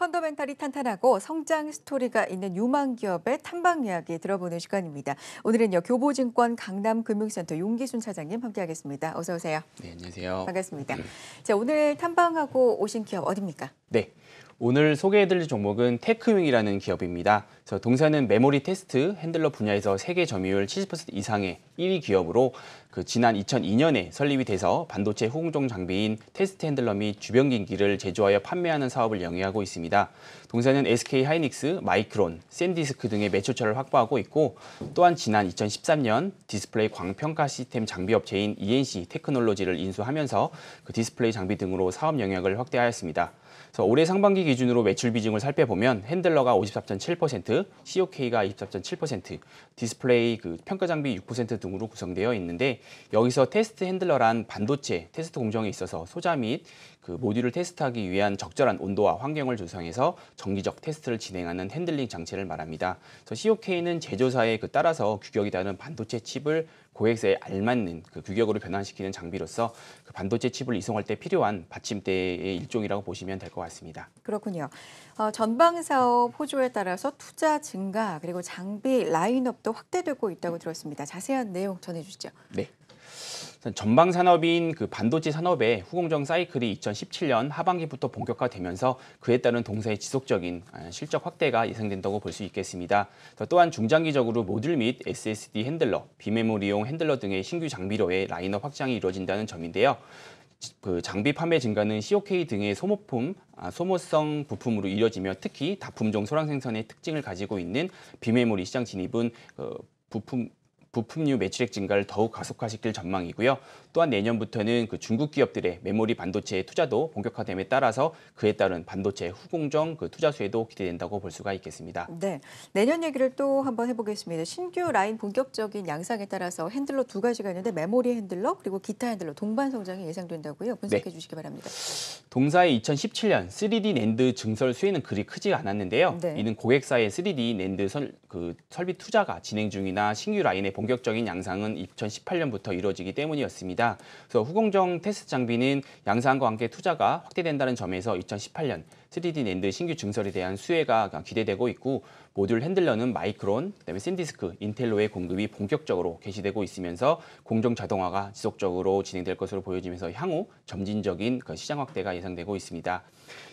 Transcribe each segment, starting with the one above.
펀더멘탈이 탄탄하고 성장 스토리가 있는 유망 기업의 탐방 이야기 들어보는 시간입니다. 오늘은요 교보증권 강남금융센터 용기순 차장님 함께하겠습니다. 어서 오세요. 네 안녕하세요. 반갑습니다. 음. 자 오늘 탐방하고 오신 기업 어디입니까? 네 오늘 소개해드릴 종목은 테크윙이라는 기업입니다. 그래서 동사는 메모리 테스트 핸들러 분야에서 세계 점유율 70% 이상의 1위 기업으로 그 지난 2002년에 설립이 돼서 반도체 후공정 장비인 테스트 핸들러 및 주변 기기를 제조하여 판매하는 사업을 영위하고 있습니다. 동사는 SK 하이닉스, 마이크론, 샌디스크 등의 매출처를 확보하고 있고 또한 지난 2013년 디스플레이 광평가 시스템 장비 업체인 ENC 테크놀로지를 인수하면서 그 디스플레이 장비 등으로 사업 영역을 확대하였습니다. 그래서 올해 상반기 기준으로 매출 비중을 살펴보면 핸들러가 54.7%, COK가 24.7%, 디스플레이 그 평가 장비 6% 등으로 구성되어 있는데 여기서 테스트 핸들러란 반도체 테스트 공정에 있어서 소자 및 그 모듈을 테스트하기 위한 적절한 온도와 환경을 조성해서 정기적 테스트를 진행하는 핸들링 장치를 말합니다. 그래서 COK는 제조사에 그 따라서 규격이 다른 반도체 칩을 고객사에 알맞는 그 규격으로 변환시키는 장비로서 그 반도체 칩을 이송할 때 필요한 받침대의 일종이라고 보시면 될 것 같습니다. 그렇군요. 어, 전방 사업 호조에 따라서 투자 증가 그리고 장비 라인업도 확대되고 있다고 들었습니다. 자세한 내용 전해주시죠. 네. 전방 산업인 그 반도체 산업의 후공정 사이클이 2017년 하반기부터 본격화되면서 그에 따른 동사의 지속적인 아, 실적 확대가 예상된다고 볼 수 있겠습니다. 또한 중장기적으로 모듈 및 SSD 핸들러, 비메모리용 핸들러 등의 신규 장비로의 라인업 확장이 이루어진다는 점인데요. 그 장비 판매 증가는 COK 등의 소모품, 아, 소모성 부품으로 이어지며 특히 다품종 소량 생산의 특징을 가지고 있는 비메모리 시장 진입은 그 부품 부품류 매출액 증가를 더욱 가속화시킬 전망이고요. 또한 내년부터는 그 중국 기업들의 메모리 반도체 투자도 본격화됨에 따라서 그에 따른 반도체 후공정 그 투자 수혜도 기대된다고 볼 수가 있겠습니다. 네, 내년 얘기를 또 한번 해보겠습니다. 신규 라인 본격적인 양상에 따라서 핸들러 두 가지가 있는데 메모리 핸들러 그리고 기타 핸들러 동반 성장이 예상된다고요. 분석해 네. 주시기 바랍니다. 동사의 2017년 3D 낸드 증설 수혜는 그리 크지 않았는데요. 네. 이는 고객사의 3D 낸드 설, 그 설비 투자가 진행 중이나 신규 라인의 본격적인 양상은 2018년부터 이루어지기 때문이었습니다. 그래서 후공정 테스트 장비는 양산과 함께 투자가 확대된다는 점에서 2018년 3D 낸드 신규 증설에 대한 수혜가 기대되고 있고 모듈 핸들러는 마이크론, 그다음에 샌디스크, 인텔로의 공급이 본격적으로 개시되고 있으면서 공정 자동화가 지속적으로 진행될 것으로 보여지면서 향후 점진적인 그 시장 확대가 예상되고 있습니다.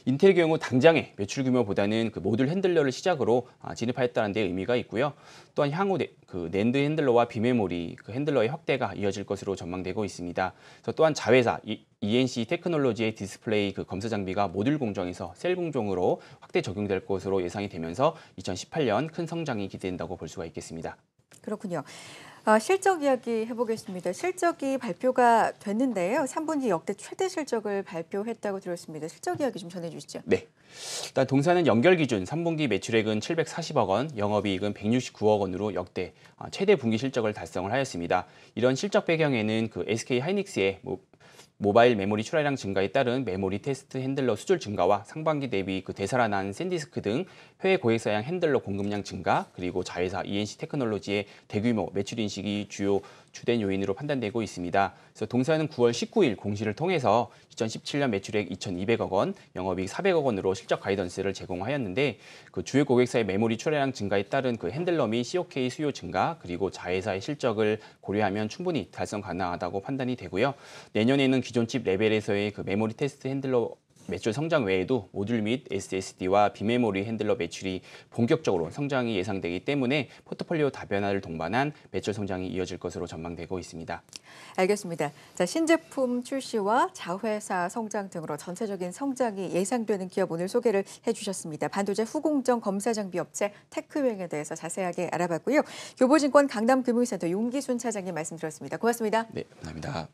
인텔 경우 당장의 매출 규모보다는 그 모듈 핸들러를 시작으로 아, 진입하였다는 데 의미가 있고요. 또한 향후 네, 그 낸드 핸들러와 비메모리 그 핸들러의 확대가 이어질 것으로 전망되고 있습니다. 그래서 또한 자회사 이, ENC 테크놀로지의 디스플레이 그 검사 장비가 모듈 공정에서 셀 공정으로 확대 적용될 것으로 예상이 되면서 2018년 큰 성장이 기대된다고 볼 수가 있겠습니다. 그렇군요. 아, 실적 이야기 해보겠습니다. 실적이 발표가 됐는데요. 3분기 역대 최대 실적을 발표했다고 들었습니다. 실적 이야기 좀 전해주시죠. 네. 일단 동사는 연결 기준 3분기 매출액은 740억 원, 영업이익은 169억 원으로 역대 아, 최대 분기 실적을 달성을 하였습니다. 이런 실적 배경에는 그 SK 하이닉스의 뭐 모바일 메모리 출하량 증가에 따른 메모리 테스트 핸들러 수출 증가와 상반기 대비 그 되살아난 샌디스크 등 해외 고객사양 핸들러 공급량 증가 그리고 자회사 ENC 테크놀로지의 대규모 매출 인식이 주요 주된 요인으로 판단되고 있습니다. 그래서 동사는 9월 19일 공시를 통해서 2017년 매출액 2,200억 원, 영업이익 400억 원으로 실적 가이던스를 제공하였는데 그 주요 고객사의 메모리 출하량 증가에 따른 그 핸들러 및 COK 수요 증가 그리고 자회사의 실적을 고려하면 충분히 달성 가능하다고 판단이 되고요. 내년에는 기존 칩 레벨에서의 그 메모리 테스트 핸들러 매출 성장 외에도 모듈 및 SSD와 비메모리 핸들러 매출이 본격적으로 성장이 예상되기 때문에 포트폴리오 다변화를 동반한 매출 성장이 이어질 것으로 전망되고 있습니다. 알겠습니다. 자, 신제품 출시와 자회사 성장 등으로 전체적인 성장이 예상되는 기업 오늘 소개를 해주셨습니다. 반도체 후공정 검사 장비 업체 테크윙에 대해서 자세하게 알아봤고요. 교보증권 강남금융센터 용기순 차장님 말씀 드렸습니다 고맙습니다. 네, 감사합니다.